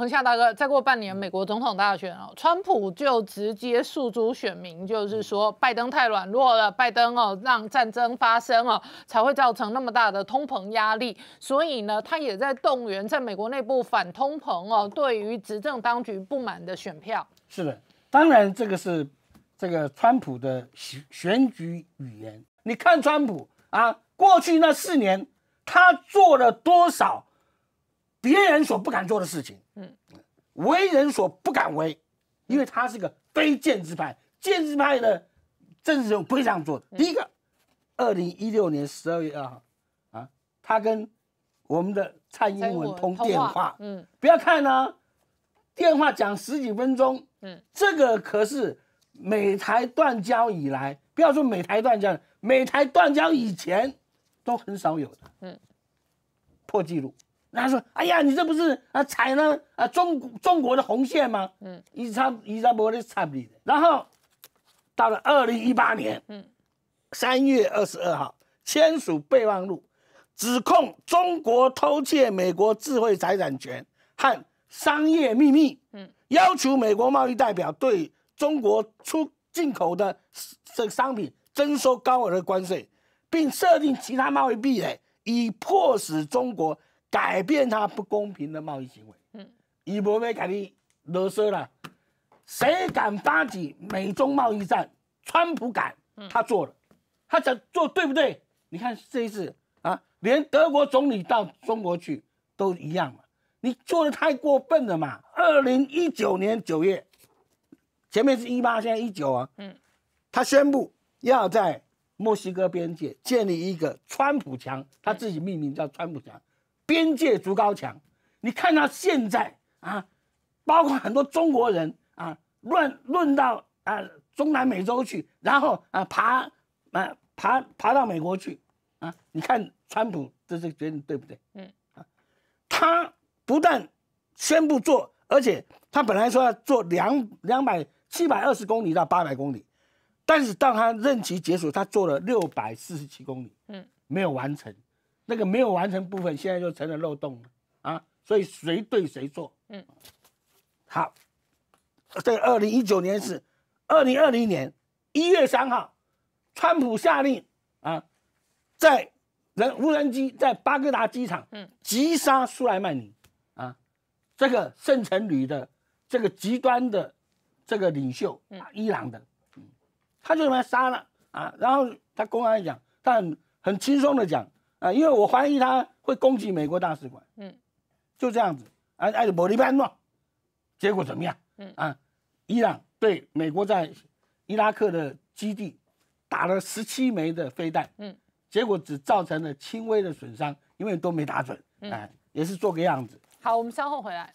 彭夏大哥，再过半年美国总统大选哦，川普就直接诉诸选民，就是说拜登太软弱了，拜登哦让战争发生哦，才会造成那么大的通膨压力。所以呢，他也在动员在美国内部反通膨哦，对于执政当局不满的选票。是的，当然这个是这个川普的选选举语言。你看川普啊，过去那四年他做了多少？别人所不敢做的事情，嗯，为人所不敢为，因为他是个非建制派，建制派的政治人物不会这样做。第一个，二零一六年十二月二号，啊，他跟我们的蔡英文通电话，嗯，不要看啊，电话讲十几分钟，嗯，这个可是美台断交以来，不要说美台断交，美台断交以前都很少有的，嗯，破纪录。他说：“哎呀，你这不是啊踩了啊中中国的红线吗？嗯，不不的。然后，到了二零一八年，嗯，三月二十二号签署备忘录，指控中国偷窃美国智慧财产权和商业秘密，嗯，要求美国贸易代表对中国出进口的这商品征收高额的关税，并设定其他贸易壁垒，以迫使中国。”改变他不公平的贸易行为，嗯，伊无美甲你啰嗦啦。谁敢发起美中贸易战？川普敢，他做了，他想做对不对？你看这一次啊，连德国总理到中国去都一样嘛，你做的太过分了嘛？二零一九年九月，前面是一八，现在一九啊，嗯，他宣布要在墨西哥边界建立一个川普墙，他自己命名叫川普墙。边界筑高墙，你看到现在啊，包括很多中国人啊，乱乱到啊中南美洲去，然后啊爬啊爬爬到美国去啊，你看川普这是决定对不对？嗯，啊，他不但宣布做，而且他本来说要做两两百七百二十公里到八百公里，但是当他任期结束，他做了六百四十七公里，嗯，没有完成。那个没有完成部分，现在就成了漏洞了啊！所以谁对谁错？嗯，好，在二零一九年是二零二零年一月三号，川普下令啊，在人无人机在巴格达机场嗯，击杀苏莱曼尼啊，这个圣城旅的这个极端的这个领袖，伊朗的，他就把他杀了啊！然后他公安讲，他很很轻松的讲。啊，因为我怀疑他会攻击美国大使馆，嗯，就这样子，啊，爱的莫里班诺，结果怎么样？嗯啊，伊朗对美国在伊拉克的基地打了十七枚的飞弹，嗯，结果只造成了轻微的损伤，因为都没打准，哎，也是做个样子。好，我们稍后回来。